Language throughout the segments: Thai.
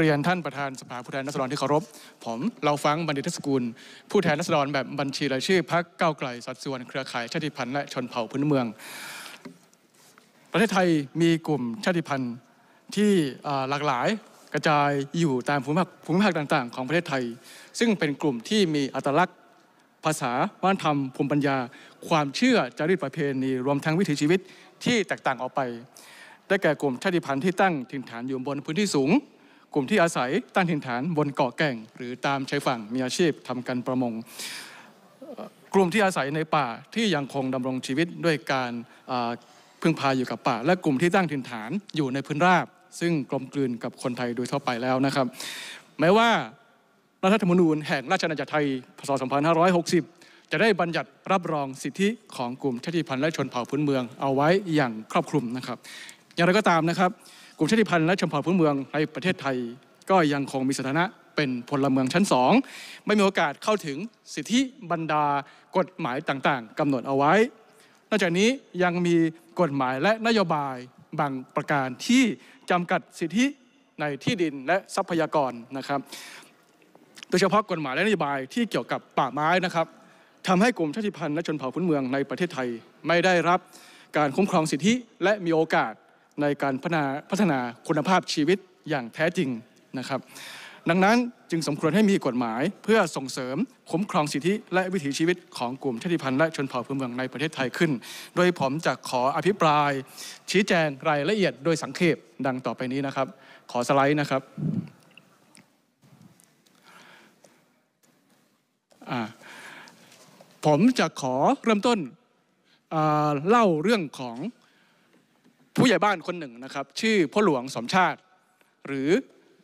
เรียนท่านประธานสภาผู้แทนราษฎรที่เคารพ ผมเราฟังบัณฑิตสกุลผู้แทนราษฎรแบบบัญชีรายชื่อพรรคก้าวไกลสัดส่วน เครือข่ายชาติพันธุ์และชนเผ่าพื้นเมือง ประเทศไทยมีกลุ่มชาติพันธุ์ที่หลากหลายกระจายอยู่ตามภูมิภาคภูมิภาคต่างๆ ของประเทศไทย ซึ่งเป็นกลุ่มที่มีอัตลักษณ์ภาษาวัฒนธรรมภูมิปัญญาความเชื่อจารีตประเพณีรวมทั้งวิถีชีวิตที่แตกต่างออกไป ได้แก่กลุ่มชาติพันธุ์ที่ตั้งถิ่นฐานอยู่บนพื้นที่สูงกลุ่มที่อาศัยตั้งถิ่นฐานบนเกาะแก่ง หรือตามชายฝั่งมีอาชีพทำการประมงกลุ่มที่อาศัยในป่าที่ยังคงดำรงชีวิตด้วยการพึ่งพาอยู่กับป่า และกลุ่มที่ตั้งถิ่นฐานอยู่ในพื้นราบ ซึ่งกลมกลืนกับคนไทยโดยทั่วไปแล้วนะครับ แม้ว่า รัฐธรรมนูญแห่งราชอาณาจักรไทยพศ 2560 จะได้บัญญัติรับรองสิทธิของกลุ่มชาติพันธุ์และชนเผ่าพื้นเมืองเอาไว้อย่างครอบคลุมนะครับ อย่างไรก็ตามนะครับกลุ่มชาติพันธุ์และชนเผ่าพื้นเมืองในประเทศไทย ก็ยังคงมีสถานะเป็นพลเมืองชั้นสองไม่มีโอกาสเข้าถึงสิทธิบรรดากฎหมายต่างๆกำหนดเอาไว้ นอกจากนี้ยังมีกฎหมายและนโยบายบางประการที่จำกัดสิทธิในที่ดินและทรัพยากรนะครับ โดยเฉพาะกฎหมายและนโยบายที่เกี่ยวกับป่าไม้นะครับทำให้กลุ่มชาติพันธุ์และชนเผ่าพื้นเมืองในประเทศไทย ไม่ได้รับการคุ้มครองสิทธิและมีโอกาสในการพัฒนาพัฒนาคุณภาพชีวิตอย่างแท้จริงนะครับ ดังนั้นจึงสมควรให้มีกฎหมายเพื่อส่งเสริมคุ้มครองสิทธิและวิถีชีวิต ของกลุ่มชาติพันธุ์และชนเผ่าพื้นเมืองในประเทศไทยขึ้น โดยผมจะขออภิปราย ชี้แจงรายละเอียดโดยสังเขปดังต่อไปนี้นะครับ ขอสไลด์นะครับ ผมจะขอเริ่มต้นเล่าเรื่องของผู้ใหญ่บ้านคนหนึ่งนะครับชื่อพ่อหลวงสมชาติ หรือ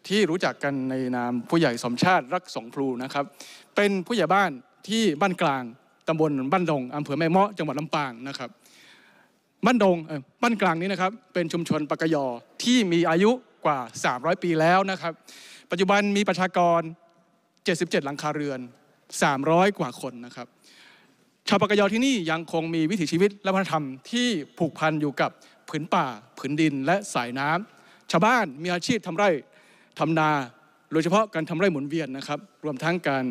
ที่รู้จักกันในนามผู้ใหญ่สมชาติรักสงพลูนะครับเป็นผู้ใหญ่บ้านที่บ้านกลางตำบลบ้านดงอำเภอแม่เมาะจังหวัดลำปางนะครับบ้านดงบ้านกลางนี้นะครับเป็นชุมชนปากยอที่มีอายุกว่า 300 ปีแล้วนะครับปัจจุบันมีประชากร 77 หลังคาเรือน 300 กว่าคนนะครับชาวปากยอที่นี่ยังคงมีวิถีชีวิตและวัฒนธรรมที่ผูกพันอยู่กับผืนป่าผืนดินและสายน้ำ ชาวบ้านมีอาชีพทำไร่ทำนา โดยเฉพาะการทำไร่หมุนเวียนนะครับ รวมทั้งการ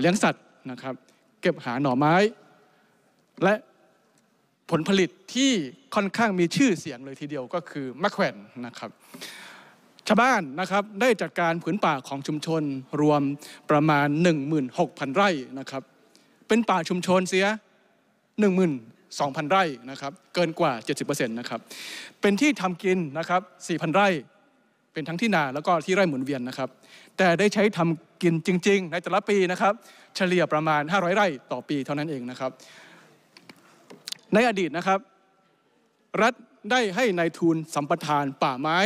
เลี้ยงสัตว์นะครับเก็บหาหน่อไม้ และผลผลิตที่ค่อนข้างมีชื่อเสียงเลยทีเดียวก็คือมะแขวนนะครับชาวบ้านนะครับได้จัดการผืนป่าของชุมชนรวมประมาณ 16,000 ไร่นะครับ เป็นป่าชุมชนเสีย1 0 0 0 0 2,000 ไร่ นะครับ เกินกว่า 70%นะครับ เป็นที่ทำกิน นะครับ 4,000 ไร่ เป็นทั้งที่นา แล้วก็ที่ไร่หมุนเวียน นะครับ แต่ได้ใช้ทำกินจริงๆ ในแต่ละปี นะครับ เฉลี่ยประมาณ 500 ไร่ต่อปีเท่านั้นเอง นะครับ ในอดีต นะครับ รัฐได้ให้ในายทุนสัมปทานป่าไม้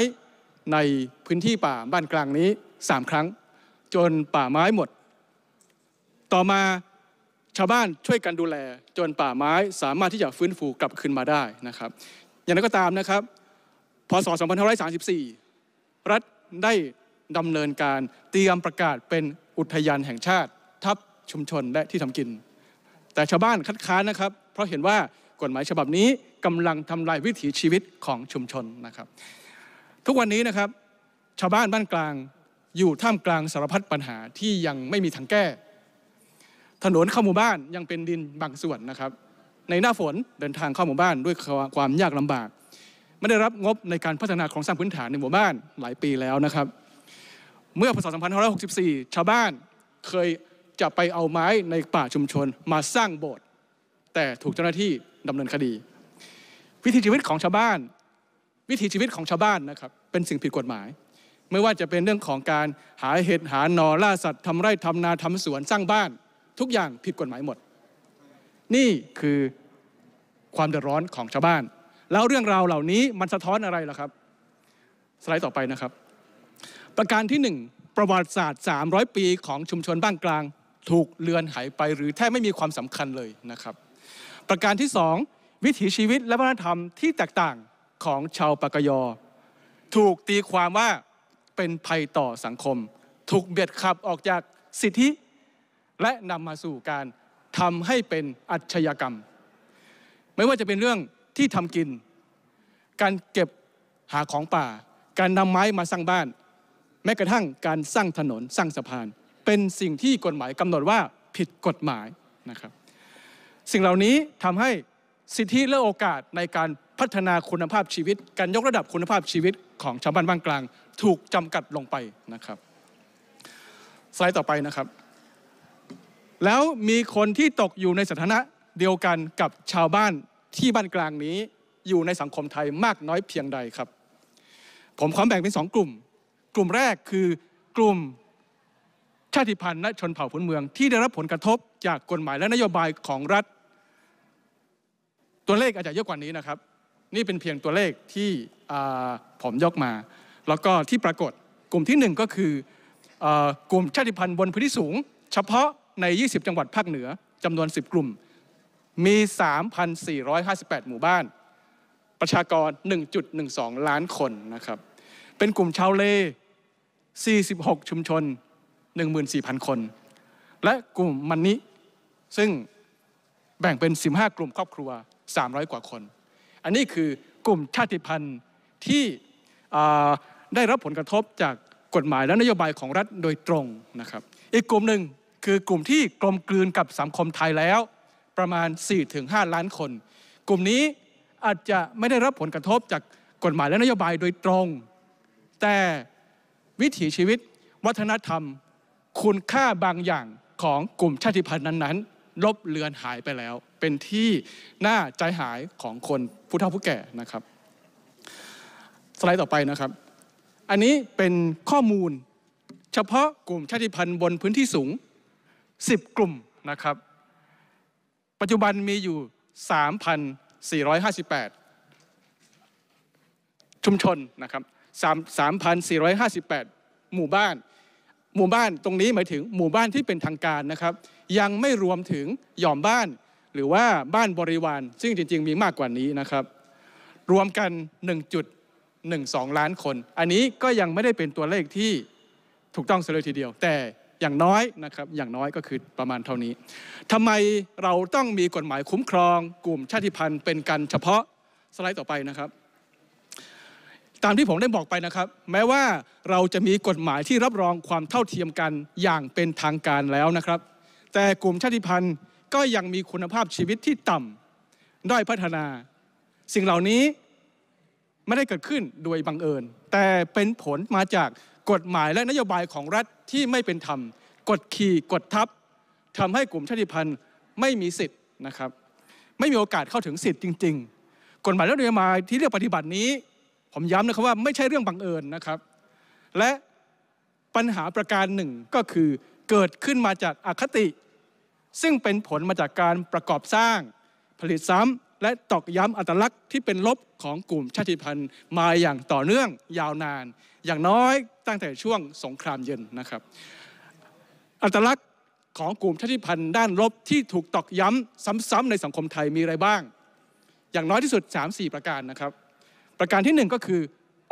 ในพื้นที่ป่าบ้านกลางนี้ 3 ครั้ง จนป่าไม้หมด ต่อมาชาวบ้านช่วยกันดูแล จนป่าไม้สามารถที่จะฟื้นฟูกลับคืนมาได้นะครับ อย่างนั้นก็ตามนะครับ พศ2534รัฐได้ดำเนินการเตรียมประกาศเป็นอุทยานแห่งชาติ ทับชุมชนและที่ทำกิน แต่ชาวบ้านคัดค้านนะครับ เพราะเห็นว่ากฎหมายฉบับนี้กำลังทำลายวิถีชีวิตของชุมชนนะครับ ทุกวันนี้นะครับ ชาวบ้านบ้านกลางอยู่ท่ามกลางสารพัดปัญหาที่ยังไม่มีทางแก้ถนนเข้าหมู่บ้านยังเป็นดินบางส่วนนะครับในหน้าฝนเดินทางเข้าหมู่บ้านด้วยความยากลำบาก ไม่ได้รับงบในการพัฒนาโครงสร้างพื้นฐานในหมู่บ้านหลายปีแล้วนะครับ เมื่อพศ2564ชาวบ้านเคยจะไปเอาไม้ในป่าชุมชนมาสร้างโบสถ์แต่ถูกเจ้าหน้าที่ดำเนินคดี วิถีชีวิตของชาวบ้าน วิถีชีวิตของชาวบ้านนะครับ เป็นสิ่งผิดกฎหมาย ไม่ว่าจะเป็นเรื่องของการหาเห็ดหานอล่าสัตว์ทำไร่ทำนาทำสวนสร้างบ้านทุกอย่างผิดกฎหมายหมด นี่คือความเดือดร้อนของชาวบ้าน แล้วเรื่องราวเหล่านี้มันสะท้อนอะไรล่ะครับ สไลด์ต่อไปนะครับ ประการที่1ประวัติศาสตร์300 ปีของชุมชนบ้านกลาง ถูกเลือนหายไป หรือแทบไม่มีความสำคัญเลยนะครับ ประการที่2วิถีชีวิตและวัฒนธรรมที่แตกต่างของชาวปากยอถูกตีความว่าเป็นภัยต่อสังคม ถูกเบียดขับออกจากสิทธิและนำมาสู่การทำให้เป็นอัจฉริยกรรม ไม่ว่าจะเป็นเรื่องที่ทำกิน การเก็บหาของป่า การนำไม้มาสร้างบ้าน แม้กระทั่งการสร้างถนนสร้างสะพาน เป็นสิ่งที่กฎหมายกำหนดว่าผิดกฎหมายนะครับ สิ่งเหล่านี้ทำให้สิทธิและโอกาสในการพัฒนาคุณภาพชีวิตการยกระดับคุณภาพชีวิตของชาวบ้านบ้านกลาง ถูกจำกัดลงไปนะครับสไลด์ต่อไปนะครับแล้วมีคนที่ตกอยู่ในสถานะเดียวกันกับชาวบ้านที่บ้านกลางนี้อยู่ในสังคมไทยมากน้อยเพียงใดครับ ผมขอแบ่งเป็นสองกลุ่ม กลุ่มแรกคือกลุ่มชาติพันธุ์และชนเผ่าพื้นเมือง ที่ได้รับผลกระทบจากกฎหมายและนโยบายของรัฐ ตัวเลขอาจจะเยอะกว่านี้นะครับ นี่เป็นเพียงตัวเลขที่ผมยกมา แล้วก็ที่ปรากฏกลุ่มที่1ก็คือกลุ่มชาติพันธุ์บนพื้นที่สูงเฉพาะใน 20 จังหวัดภาคเหนือ จำนวน 10 กลุ่ม มี 3,458 หมู่บ้าน ประชากร 1.12 ล้านคน นะครับ เป็นกลุ่ม ชาวเล 46 ชุมชน 14,000 คน และกลุ่มมันนิ ซึ่ง แบ่งเป็น 15 กลุ่ม ครอบครัว 300 กว่าคน อันนี้คือ กลุ่มชาติพันธุ์ ที่ ได้รับผลกระทบ จากกฎหมายและนโยบายของรัฐโดยตรง นะครับ อีกกลุ่มหนึ่งคือกลุ่มที่กลมกลืนกับสังคมไทยแล้วประมาณ 4-5 ล้านคน กลุ่มนี้อาจจะไม่ได้รับผลกระทบจากกฎหมายและนโยบายโดยตรง แต่วิถีชีวิตวัฒนธรรม คุณค่าบางอย่างของกลุ่มชาติพันธุ์นั้นๆ ลบเลือนหายไปแล้ว เป็นที่น่าใจหายของคนผู้เฒ่าผู้แก่นะครับ สไลด์ต่อไปนะครับ อันนี้เป็นข้อมูล เฉพาะกลุ่มชาติพันธุ์บนพื้นที่สูง10 กลุ่มนะครับ ปัจจุบันมีอยู่ 3,458ชุมชนนะครับ3,458หมู่บ้าน หมู่บ้านตรงนี้หมายถึงหมู่บ้านที่เป็นทางการนะครับ ยังไม่รวมถึงหย่อมบ้านหรือว่าบ้านบริวารซึ่งจริงๆมีมากกว่านี้นะครับ รวมกัน 1.12 ล้านคน อันนี้ก็ยังไม่ได้เป็นตัวเลขที่ถูกต้องเสียเลยทีเดียวแต่อย่างน้อยนะครับ อย่างน้อยก็คือประมาณเท่านี้ ทำไมเราต้องมีกฎหมายคุ้มครอง กลุ่มชาติพันธุ์ เป็นการเฉพาะสไลด์ต่อไปนะครับ ตามที่ผมได้บอกไปนะครับ แม้ว่าเราจะมีกฎหมายที่รับรองความเท่าเทียมกันอย่างเป็นทางการแล้วนะครับ แต่กลุ่มชาติพันธุ์ก็ยังมีคุณภาพชีวิตที่ต่ำ ด้อยพัฒนา สิ่งเหล่านี้ไม่ได้เกิดขึ้นโดยบังเอิญ แต่เป็นผลมาจากกฎหมายและนโยบายของรัฐที่ไม่เป็นธรรม กดขี่กดทับทำให้กลุ่มชาติพันธุ์ไม่มีสิทธิ์นะครับ ไม่มีโอกาสเข้าถึงสิทธิ์จริง ๆ กฎหมายและนโยบายที่เรียกปฏิบัตินี้ ผมย้ำนะครับว่าไม่ใช่เรื่องบังเอิญนะครับ และปัญหาประการหนึ่งก็คือเกิดขึ้นมาจากอคติ ซึ่งเป็นผลมาจากการประกอบสร้างผลิตซ้ำและตอกย้ำอัตลักษณ์ที่เป็นลบของกลุ่มชาติพันธุ์มาอย่างต่อเนื่องยาวนานอย่างน้อยตั้งแต่ช่วงสงครามเย็นนะครับ อัตลักษณ์ของกลุ่มชาติพันธุ์ด้านลบที่ถูกตอกย้ำซ้ำๆในสังคมไทยมีอะไรบ้าง อย่างน้อยที่สุด 3-4 ประการนะครับ ประการที่ 1 ก็คือ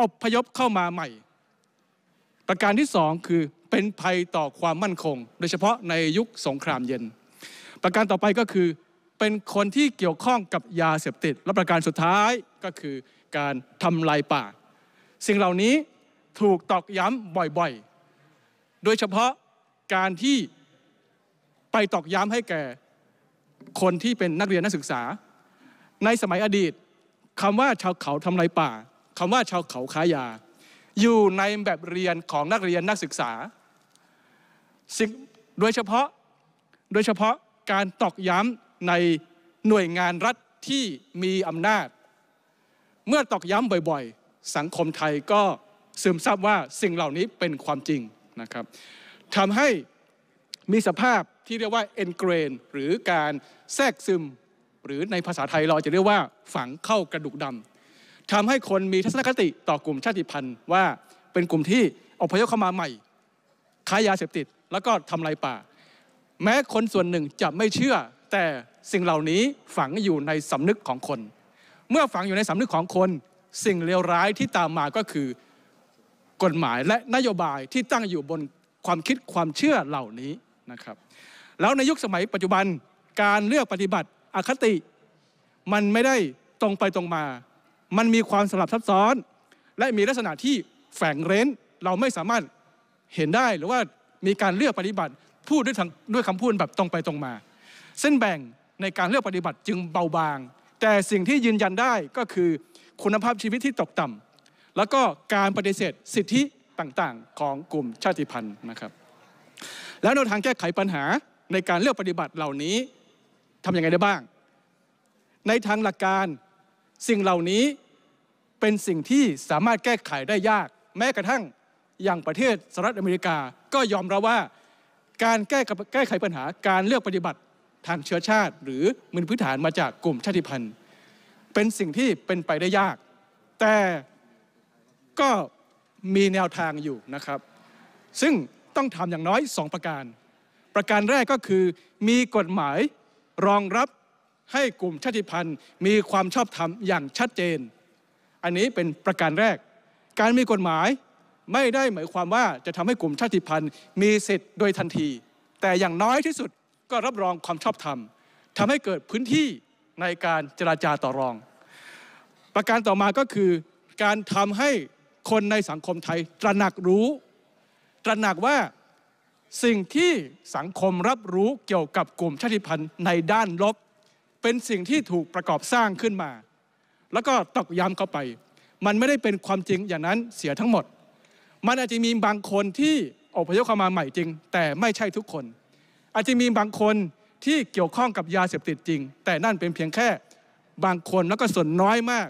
อบพยพเข้ามาใหม่ ประการที่ 2 คือเป็นภัยต่อความมั่นคง โดยเฉพาะในยุคสงครามเย็น ประการต่อไปก็คือเป็นคนที่เกี่ยวข้องกับยาเสพติด และประการสุดท้ายก็คือการทำลายป่า สิ่งเหล่านี้ถูกตอกย้ำบ่อยๆ โดยเฉพาะการที่ไปตอกย้ำให้แก่คนที่เป็นนักเรียนนักศึกษา ในสมัยอดีตคำว่าชาวเขาทำลายป่าคำว่า ชาวเขาค้ายา อยู่ในแบบเรียนของนักเรียนนักศึกษาสิ่งโดยเฉพาะโดยเฉพาะการตอกย้ำในหน่วยงานรัฐที่มีอำนาจ เมื่อตอกย้ำบ่อยๆ สังคมไทยก็ซึมซับว่าสิ่งเหล่านี้เป็นความจริงนะครับทำให้มีสภาพที่เรียกว่าอ็นเกรน หรือการแทรกซึมหรือในภาษาไทยเราจะเรียกว่าฝังเข้ากระดูกดำทำให้คนมีทัศนคติต่อกลุ่มชาติพันธุ์ว่าเป็นกลุ่มที่อพยพเข้ามาใหม่ ค้ายาเสพติด แล้วก็ทำลายป่า แม้คนส่วนหนึ่งจะไม่เชื่อ แต่สิ่งเหล่านี้ฝังอยู่ในสานึกของคน เมื่อฝังอยู่ในสานึกของคนสิ่งเลวร้ายที่ตามมาก็คือกฎหมายและนโยบายที่ตั้งอยู่บนความคิดความเชื่อเหล่านี้นะครับ แล้วในยุคสมัยปัจจุบันการเลือกปฏิบัติอคติ มันไม่ได้ตรงไปตรงมา มันมีความสลับซับซ้อน และมีลักษณะที่แฝงเร้น เราไม่สามารถเห็นได้ หรือว่ามีการเลือกปฏิบัติ พูดด้วยทางด้วยคำพูดแบบตรงไปตรงมา เส้นแบ่งในการเลือกปฏิบัติจึงเบาบาง แต่สิ่งที่ยืนยันได้ก็คือคุณภาพชีวิตที่ตกต่ำแล้วก็การปฏิเสธสิทธิต่างๆ ของกลุ่มชาติพันธุ์นะครับ แล้วแนวทางแก้ไขปัญหาในการเลือกปฏิบัติเหล่านี้ทำยังไงได้บ้าง ในทางหลักการสิ่งเหล่านี้เป็นสิ่งที่สามารถแก้ไขได้ยาก แม้กระทั่งอย่างประเทศสหรัฐอเมริกา ก็ยอมรับว่าการแก้แก้ไขปัญหาการเลือกปฏิบัติทางเชื้อชาติ หรือมอพื้นฐานมาจากกลุ่มชาติพันธุ์ เป็นสิ่งที่เป็นไปได้ยากแต่ก็มีแนวทางอยู่นะครับ ซึ่งต้องทำอย่างน้อย2ประการ ประการแรกก็คือมีกฎหมายรองรับให้กลุ่มชาติพันธุ์มีความชอบธรรมอย่างชัดเจน อันนี้เป็นประการแรก การมีกฎหมายไม่ได้หมายความว่าจะทำให้กลุ่มชาติพันธุ์ มีสิทธิ์โดยทันที แต่อย่างน้อยที่สุดก็รับรองความชอบธรรมทำให้เกิดพื้นที่ในการเจราจาต่อรอง ประการต่อมาก็คือการทำให้คนในสังคมไทยตระหนักรู้ ตระหนักว่าสิ่งที่สังคมรับรู้เกี่ยวกับกลุ่มชาติพันธุ์ในด้านลบ เป็นสิ่งที่ถูกประกอบสร้างขึ้นมา แล้วก็ตอกย้ำเข้าไป มันไม่ได้เป็นความจริงอย่างนั้นเสียทั้งหมด มันอาจจะมีบางคนที่อพยพเข้ามาใหม่จริง แต่ไม่ใช่ทุกคน อาจจะมีบางคนที่เกี่ยวข้องกับยาเสพติดจริง แต่นั่นเป็นเพียงแค่ บางคนแล้วก็ส่วนน้อยมาก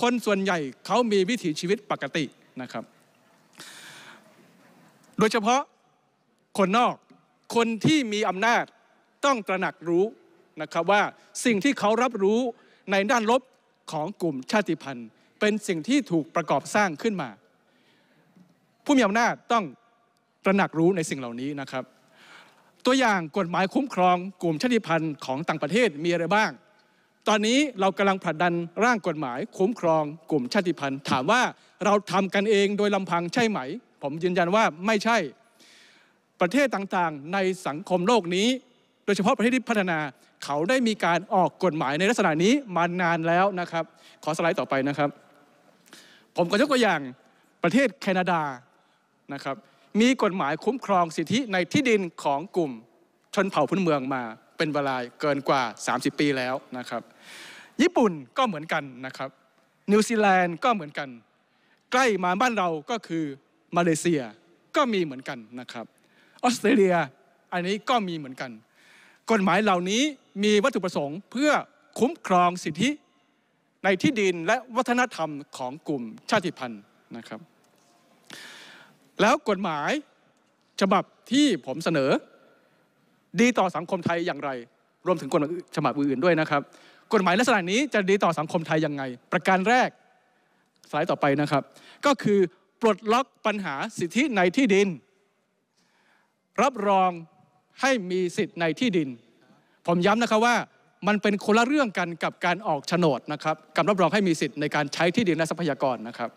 คนส่วนใหญ่เขามีวิถีชีวิตปกตินะครับ โดยเฉพาะคนนอกคนที่มีอำนาจต้องตระหนักรู้นะครับว่าสิ่งที่เขารับรู้ในด้านลบของกลุ่มชาติพันธุ์ เป็นสิ่งที่ถูกประกอบสร้างขึ้นมา ผู้มีอำนาจต้องตระหนักรู้ในสิ่งเหล่านี้นะครับ ตัวอย่างกฎหมายคุ้มครองกลุ่มชาติพันธุ์ของต่างประเทศมีอะไรบ้างตอนนี้เรากำลังผลักดันร่างกฎหมาย คุ้มครองกลุ่มชาติพันธุ์ ถามว่าเราทำกันเองโดยลำพังใช่ไหม ผมยืนยันว่าไม่ใช่ ประเทศต่างๆในสังคมโลกนี้ โดยเฉพาะประเทศที่พัฒนา เขาได้มีการออกกฎหมายในลักษณะนี้มานานแล้วนะครับ ขอสไลด์ต่อไปนะครับ ผมก็ยกตัวอย่าง ประเทศแคนาดานะครับ มีกฎหมายคุ้มครองสิทธิในที่ดินของกลุ่มชนเผ่าพื้นเมืองมา เป็นเวลาเกินกว่า 30 ปีแล้วนะครับญี่ปุ่นก็เหมือนกันนะครับ นิวซีแลนด์ก็เหมือนกัน ใกล้มาบ้านเราก็คือมาเลเซียก็มีเหมือนกันนะครับออสเตรเลียอันนี้ก็มีเหมือนกัน กฎหมายเหล่านี้มีวัตถุประสงค์เพื่อคุ้มครองสิทธิในที่ดินและวัฒนธรรมของกลุ่มชาติพันธุ์นะครับ แล้วกฎหมายฉบับที่ผมเสนอดีต่อสังคมไทยอย่างไร รวมถึงกฎหมายฉบับอื่นด้วยนะครับกฎหมายลักษณะนี้จะดีต่อสังคมไทยยังไง ประการแรกสไลด์ต่อไปนะครับ ก็คือ ปลดล็อกปัญหาสิทธิในที่ดิน รับรองให้มีสิทธิในที่ดิน ผมย้ำนะครับว่ามันเป็นคนละเรื่องกันกับการออกโฉนดนะครับกับรับรองให้มีสิทธิ์ในการใช้ที่ดินและทรัพยากรนะครับ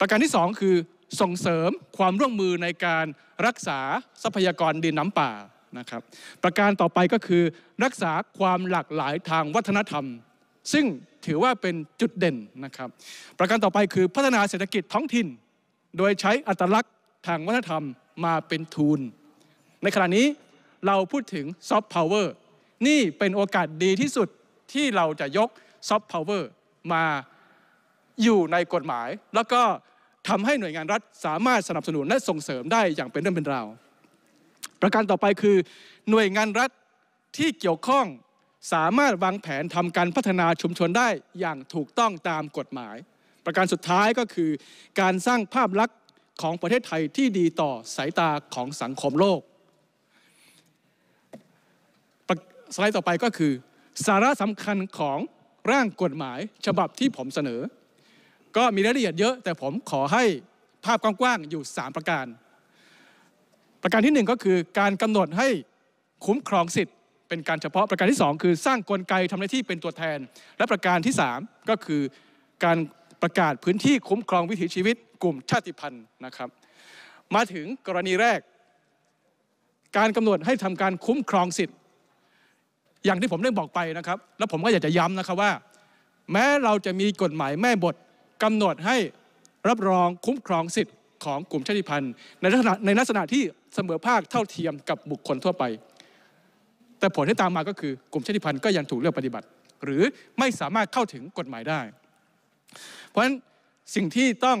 ประการที่ 2 คือ ส่งเสริมความร่วมมือในการรักษาทรัพยากรดินน้ำป่านะครับประการต่อไปก็คือ รักษาความหลากหลายทางวัฒนธรรม ซึ่งถือว่าเป็นจุดเด่นนะครับ ประการต่อไปคือพัฒนาเศรษฐกิจท้องถิ่นโดยใช้อัตลักษณ์ทางวัฒนธรรมมาเป็นทุนในขณะนี้เราพูดถึงซอฟต์พาวเวอร์นี่เป็นโอกาสดีที่สุดที่เราจะยกซอฟต์พาวเวอร์มาอยู่ในกฎหมาย แล้วก็ทำให้หน่วยงานรัฐสามารถสนับสนุนและส่งเสริมได้อย่างเป็นเรื่องเป็นราวประการต่อไปคือหน่วยงานรัฐที่เกี่ยวข้องสามารถวางแผนทำการพัฒนาชุมชนได้อย่างถูกต้องตามกฎหมาย ประการสุดท้ายก็คือ การสร้างภาพลักษณ์ของประเทศไทยที่ดีต่อสายตาของสังคมโลก สไลด์ต่อไปก็คือ สาระสำคัญของร่างกฎหมาย ฉบับที่ผมเสนอ ก็มีรายละเอียดเยอะแต่ผมขอให้ภาพกว้างๆอยู่3ประการประการที่ 1ก็คือการกำหนดให้คุ้มครองสิทธิ์เป็นการเฉพาะประการที่ 2 คือสร้างกลไกทำหน้าที่เป็นตัวแทน และประการที่ 3 ก็คือการประกาศพื้นที่คุ้มครองวิถีชีวิตกลุ่มชาติพันธุ์นะครับ มาถึงกรณีแรก การกำหนดให้ทำการคุ้มครองสิทธิ์อย่างที่ผมได้บอกไปนะครับ แล้วผมก็อยากจะย้ำนะครับว่า แม้เราจะมีกฎหมายแม่บทกำหนดให้รับรองคุ้มครองสิทธิ์ของกลุ่มชาติพันธุ์ในลักษณะในลักษณะที่เสมอภาคเท่าเทียมกับบุคคลทั่วไป แต่ผลที่ตามมาก็คือกลุ่มชาติพันธุ์ก็ยังถูกเลือกปฏิบัติ หรือไม่สามารถเข้าถึงกฎหมายได้ เพราะฉะนั้นสิ่งที่ต้อง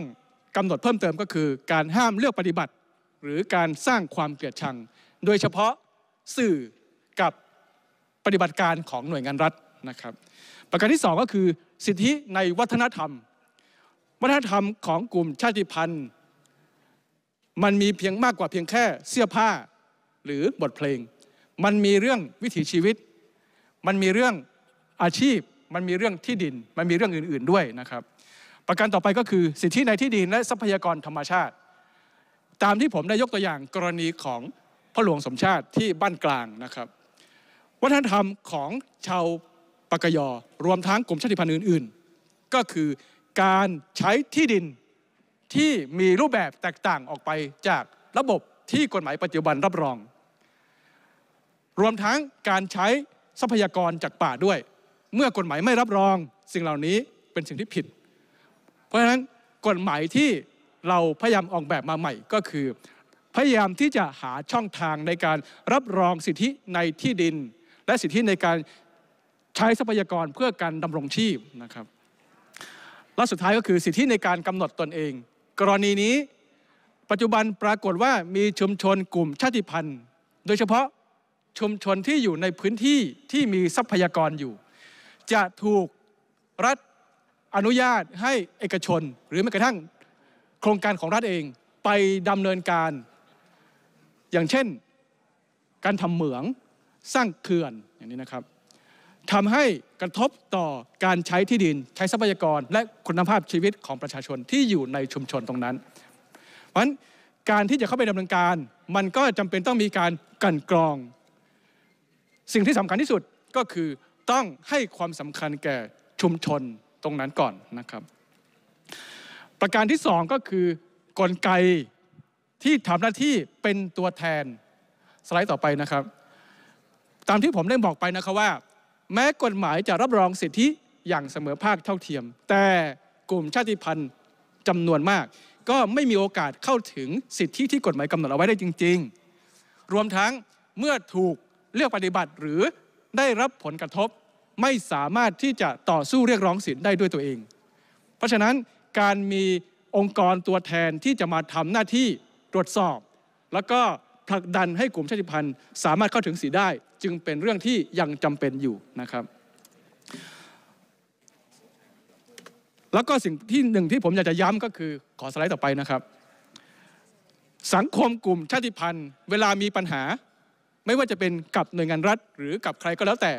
กำหนดเพิ่มเติมก็คือ การห้ามเลือกปฏิบัติ หรือการสร้างความเกลียดชัง โดยเฉพาะสื่อกับปฏิบัติการของหน่วยงานรัฐนะครับ ประการที่2ก็คือสิทธิในวัฒนธรรม วัฒนธรรมของกลุ่มชาติพันธุ์มันมีเพียงมากกว่าเพียงแค่เสื้อผ้าหรือบทเพลง มันมีเรื่องวิถีชีวิต มันมีเรื่องอาชีพ มันมีเรื่องที่ดิน มันมีเรื่องอื่นๆด้วยนะครับ ประการต่อไปก็คือสิทธิในที่ดิน และทรัพยากรธรรมชาติ ตามที่ผมได้ยกตัวอย่างกรณีของพระหลวงสมชาติที่บ้านกลางนะครับ วัฒนธรรมของชาวปากยอรวมทั้งกลุ่มชาติพันธุ์อื่น ๆ ก็คือการใช้ที่ดินที่มีรูปแบบแตกต่างออกไปจากระบบที่กฎหมายปัจจุบันรับรอง รวมทั้งการใช้ทรัพยากรจากป่าด้วย เมื่อกฎหมายไม่รับรองสิ่งเหล่านี้เป็นสิ่งที่ผิด เพราะฉะนั้นกฎหมายที่เราพยายามออกแบบมาใหม่ก็คือ พยายามที่จะหาช่องทางในการรับรองสิทธิในที่ดิน และสิทธิในการใช้ทรัพยากรเพื่อการดำรงชีพนะครับ และสุดท้ายก็คือสิทธิในการกำหนดตนเองกรณีนี้ปัจจุบันปรากฏว่ามีชุมชนกลุ่มชาติพันธุ์โดยเฉพาะชุมชนที่อยู่ในพื้นที่ที่มีทรัพยากรอยู่ จะถูกรัฐอนุญาตให้เอกชน หรือแม้กระทั่งโครงการของรัฐเองไปดำเนินการ อย่างเช่นการทำเหมืองสร้างเขื่อนอย่างนี้นะครับทำให้กระทบต่อการใช้ที่ดินใช้ทรัพยากร และคุณภาพชีวิตของประชาชนที่อยู่ในชุมชนตรงนั้น เพราะฉะนั้น การที่จะเข้าไปดำเนินการมันก็จำเป็นต้องมีการกันกรอง สิ่งที่สำคัญที่สุดก็คือต้องให้ความสำคัญแก่ชุมชนตรงนั้นก่อนนะครับ ประการที่2ก็คือกลไกที่ทำหน้าที่เป็นตัวแทนสไลด์ต่อไปนะครับตามที่ผมได้บอกไปนะครับว่าแม้กฎหมายจะรับรองสิทธิอย่างเสมอภาคเท่าเทียม แต่กลุ่มชาติพันธุ์จำนวนมาก ก็ไม่มีโอกาสเข้าถึงสิทธิที่กฎหมายกำหนดเอาไว้ได้จริง ๆ รวมทั้งเมื่อถูกเลือกปฏิบัติหรือได้รับผลกระทบ ไม่สามารถที่จะต่อสู้เรียกร้องสิทธิ์ได้ด้วยตัวเอง เพราะฉะนั้นการมีองค์กรตัวแทนที่จะมาทำหน้าที่ตรวจสอบ แล้วก็ผลักดันให้กลุ่มชาติพันธุ์สามารถเข้าถึงสิทธ์ได้จึงเป็นเรื่องที่ยังจำเป็นอยู่นะครับ แล้วก็สิ่งที่หนึ่งที่ผมอยากจะย้ำก็คือขอ สไลด์ต่อไปนะครับ สังคมกลุ่มชาติพันธุ์เวลามีปัญหาไม่ว่าจะเป็นกับหน่วยงานรัฐหรือกับใครก็แล้วแต่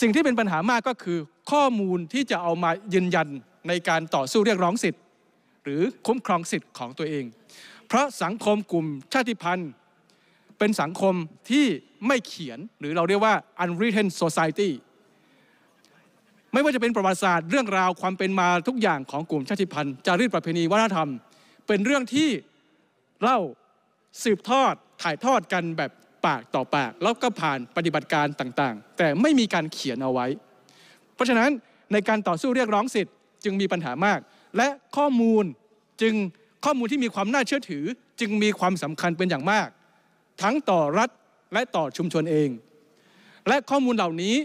สิ่งที่เป็นปัญหามากก็คือข้อมูลที่จะเอามายืนยันในการต่อสู้เรียกร้องสิทธิ์ หรือคุ้มครองสิทธิ์ของตัวเอง เพราะสังคมกลุ่มชาติพันธุ์เป็นสังคมที่ไม่เขียนหรือเราเรียกว่า unwritten society ไม่ว่าจะเป็นประวัติศาสตร์เรื่องราวความเป็นมาทุกอย่างของกลุ่มชาติพันธุ์จารีตประเพณีวัฒนธรรม เป็นเรื่องที่เล่าสืบทอดถ่ายทอดกันแบบปากต่อปากแล้วก็ผ่านปฏิบัติการต่างๆ แต่ไม่มีการเขียนเอาไว้ เพราะฉะนั้นในการต่อสู้เรียกร้องสิทธิ์จึงมีปัญหามาก และข้อมูลจึงข้อมูลที่มีความน่าเชื่อถือจึงมีความสำคัญเป็นอย่างมาก ทั้งต่อรัฐและต่อชุมชนเอง และข้อมูลเหล่านี้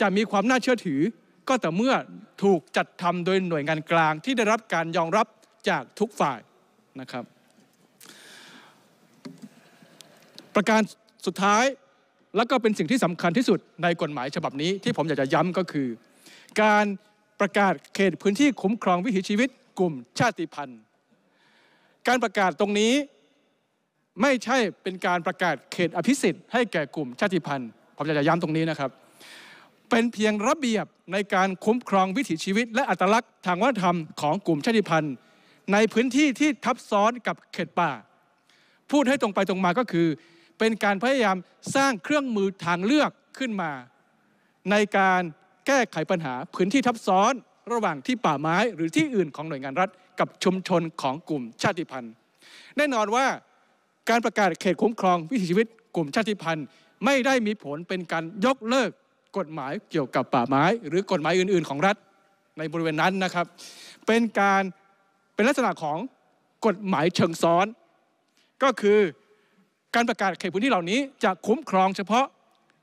จะมีความน่าเชื่อถือ ก็แต่เมื่อถูกจัดทำโดยหน่วยงานกลางที่ได้รับการยอมรับจากทุกฝ่ายนะครับ ประการสุดท้ายและก็เป็นสิ่งที่สำคัญที่สุดในกฎหมายฉบับนี้ที่ผมอยากจะย้ำก็คือ การประกาศเขตพื้นที่คุ้มครองวิถีชีวิต กลุ่มชาติพันธุ์ การประกาศตรงนี้ไม่ใช่เป็นการประกาศเขต อภิสิทธิ์ให้แก่กลุ่มชาติพันธุ์ผมจะย้ำตรงนี้นะครับ เป็นเพียงระเบียบ ในการคุ้มครองวิถีชีวิตและอัตลักษณ์ทางวัฒนธรรมของกลุ่มชาติพันธุ์ ในพื้นที่ที่ทับซ้อนกับเขตป่า พูดให้ตรงไปตรงมาก็คือ เป็นการพยายามสร้างเครื่องมือทางเลือกขึ้นมา ในการแก้ไขปัญหาพื้นที่ทับซ้อนระหว่างที่ป่าไม้หรือที่อื่นของหน่วยงานรัฐกับชุมชนของกลุ่มชาติพันธุ์ แน่นอนว่าการประกาศเขตคุ้มครองวิถีชีวิต กลุ่มชาติพันธุ์ไม่ได้มีผลเป็นการยกเลิกกฎหมายเกี่ยวกับป่าไม้ หรือกฎหมายอื่นๆ ของรัฐในบริเวณนั้นนะครับ เป็นการ เป็นลักษณะของกฎหมายเชิงซ้อน ก็คือการประกาศเขตพื้นที่เหล่านี้จะคุ้มครองเฉพาะ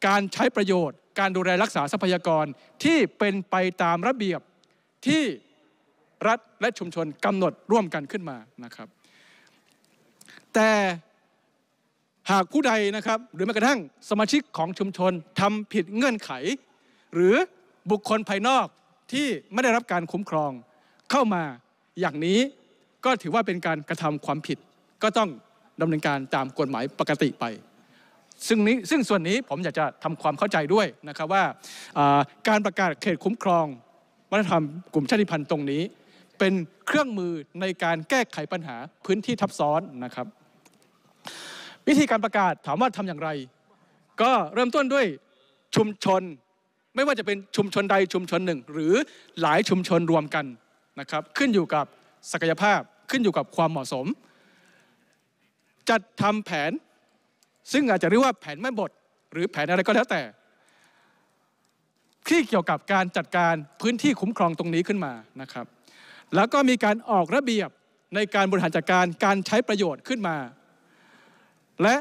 การใช้ประโยชน์ การดูแลรักษาทรัพยากรที่เป็นไปตามระเบียบที่รัฐและชุมชนกำหนดร่วมกันขึ้นมานะครับแต่หากผู้ใดนะครับหรือแม้กระทั่งสมาชิกของชุมชนทำผิดเงื่อนไข หรือบุคคลภายนอกที่ไม่ได้รับการคุ้มครองเข้ามาอย่างนี้ก็ถือว่าเป็นการกระทำความผิด ก็ต้องดำเนินการตามกฎหมายปกติไป ซึ่งนี้ซึ่งส่วนนี้ผมอยากจะทำความเข้าใจด้วยนะครับว่า การประกาศเขตคุ้มครองวัฒนธรรมกลุ่มชาติพันธุ์ตรงนี้ เป็นเครื่องมือในการแก้ไขปัญหาพื้นที่ทับซ้อนนะครับวิธีการประกาศถามว่าทำอย่างไร ก็เริ่มต้นด้วยชุมชนไม่ว่าจะเป็นชุมชนใดชุมชนหนึ่งหรือหลายชุมชนรวมกันนะครับขึ้นอยู่กับศักยภาพขึ้นอยู่กับความเหมาะสม จัดทำแผน ซึ่งอาจจะเรียกว่าแผนแม่บท หรือแผนอะไรก็แล้วแต่ที่เกี่ยวกับการจัดการพื้นที่คุ้มครองตรงนี้ขึ้นมานะครับ แล้วก็มีการออกระเบียบในการบริหารจัดการการใช้ประโยชน์ขึ้นมาและ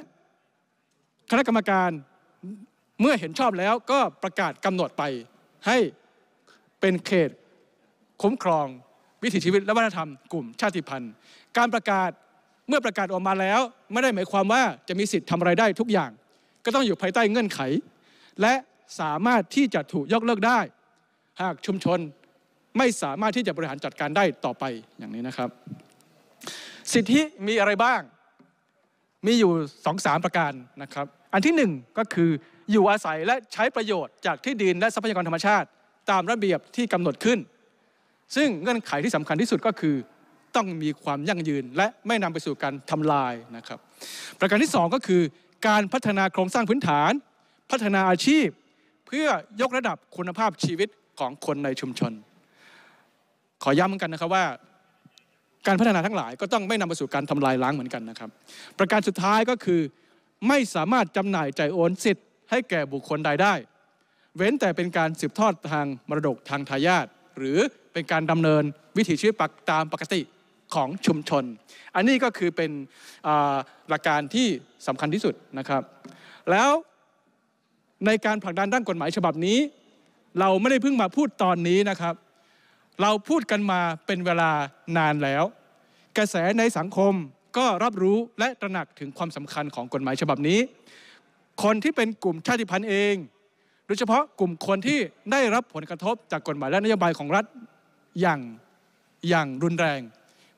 คณะกรรมการเมื่อเห็นชอบแล้วก็ประกาศกำหนดไปให้เป็นเขต คุ้มครอง วิถีชีวิต และวัฒนธรรมกลุ่มชาติพันธุ์ การประกาศเมื่อประกาศออกมาแล้วไม่ได้หมายความว่าจะมีสิทธิ์ทำอะไรได้ทุกอย่าง ก็ต้องอยู่ภายใต้เงื่อนไข และสามารถที่จะถูกยกเลิกได้ หากชุมชนไม่สามารถที่จะบริหารจัดการได้ต่อไปอย่างนี้นะครับ สิทธิมีอะไรบ้างมีอยู่สองสามประการนะครับ อันที่หนึ่งก็คืออยู่อาศัยและใช้ประโยชน์จากที่ดินและทรัพยากรธรรมชาติ ตามระเบียบที่กำหนดขึ้น ซึ่งเงื่อนไขที่สำคัญที่สุดก็คือ ต้องมีความยั่งยืนและไม่นำไปสู่การทำลายนะครับ ประการที่ 2 ก็คือ การพัฒนาโครงสร้างพื้นฐาน พัฒนาอาชีพ เพื่อยกระดับคุณภาพชีวิตของคนในชุมชน ขอย้ำเหมือนกันนะครับว่าการพัฒนาทั้งหลายก็ต้องไม่นำไปสู่การทำลายล้างเหมือนกันนะครับ ประการสุดท้ายก็คือไม่สามารถจำหน่ายใจโอนสิทธิ์ให้แก่บุคคลใดได้ เว้นแต่เป็นการสืบทอดทางมรดกทางทายาทหรือเป็นการดำเนินวิถีชีวิตปักตามปกติของชุมชน อันนี้ก็คือเป็นหลักการที่สำคัญที่สุดนะครับ แล้วในการผลักดันด้านกฎหมายฉบับนี้ เราไม่ได้เพิ่งมาพูดตอนนี้นะครับเราพูดกันมาเป็นเวลานานแล้ว กระแสในสังคมก็รับรู้และตระหนักถึงความสำคัญของกฎหมายฉบับนี้ คนที่เป็นกลุ่มชาติพันธุ์เองโดยเฉพาะกลุ่มคนที่ได้รับผลกระทบจากกฎหมายและนโยบายของรัฐอย่างอย่างรุนแรง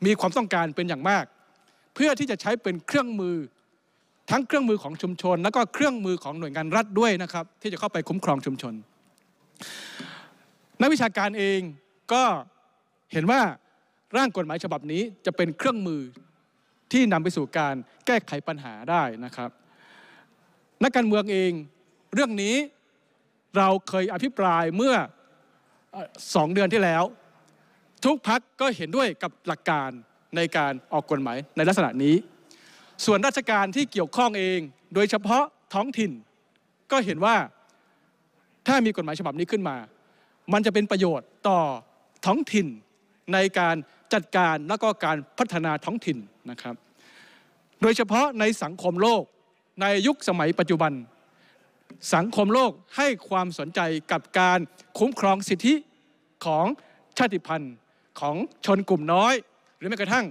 มีความต้องการเป็นอย่างมาก เพื่อที่จะใช้เป็นเครื่องมือทั้งเครื่องมือของชุมชน และก็เครื่องมือของหน่วยงานรัฐด้วยนะครับที่จะเข้าไปคุ้มครองชุมชน นักวิชาการเองก็เห็นว่าร่างกฎหมายฉบับนี้จะเป็นเครื่องมือที่นำไปสู่การแก้ไขปัญหาได้นะครับ นักการเมืองเองเรื่องนี้เราเคยอภิปรายเมื่อสองเดือนที่แล้ว ทุกพักก็เห็นด้วยกับหลักการในการออกกฎหมายในลักษณะนี้ ส่วนราชการที่เกี่ยวข้องเอง โดยเฉพาะท้องถิ่น ก็เห็นว่าถ้ามีกฎหมายฉบับนี้ขึ้นมา มันจะเป็นประโยชน์ต่อท้องถิ่นในการจัดการและก็การพัฒนาท้องถิ่นนะครับ โดยเฉพาะในสังคมโลกในยุคสมัยปัจจุบัน สังคมโลกให้ความสนใจกับการคุ้มครองสิทธิของชาติพันธุ์ของชนกลุ่มน้อย หรือแม้กระทั่ง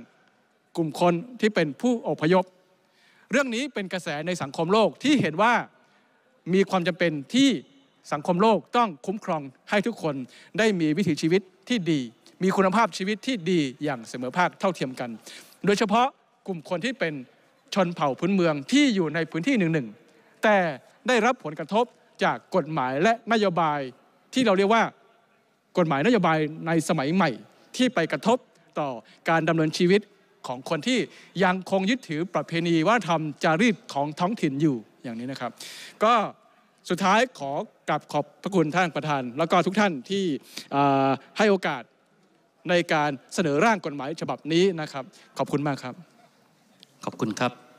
กลุ่มคนที่เป็นผู้อพยพเรื่องนี้เป็นกระแสในสังคมโลกที่เห็นว่ามีความจำเป็นที่สังคมโลกต้องคุ้มครองให้ทุกคนได้มีวิถีชีวิตที่ดีมีคุณภาพชีวิตที่ดีอย่างเสมอภาคเท่าเทียมกัน โดยเฉพาะกลุ่มคนที่เป็นชนเผ่าพื้นเมืองที่อยู่ในพื้นที่หนึ่งหนึ่งแต่ได้รับผลกระทบจากกฎหมายและนโยบายที่เราเรียกว่ากฎหมายนโยบายในสมัยใหม่ที่ไปกระทบต่อการดำเนินชีวิตของคนที่ยังคงยึดถือประเพณีวัฒนธรรมจารีตของท้องถิ่นอยู่อย่างนี้นะครับก็สุดท้ายขอกลับขอบพระคุณท่านประธาน แล้วก็ทุกท่านที่ให้โอกาสในการเสนอร่างกฎหมายฉบับนี้นะครับ ขอบคุณมากครับ ขอบคุณครับ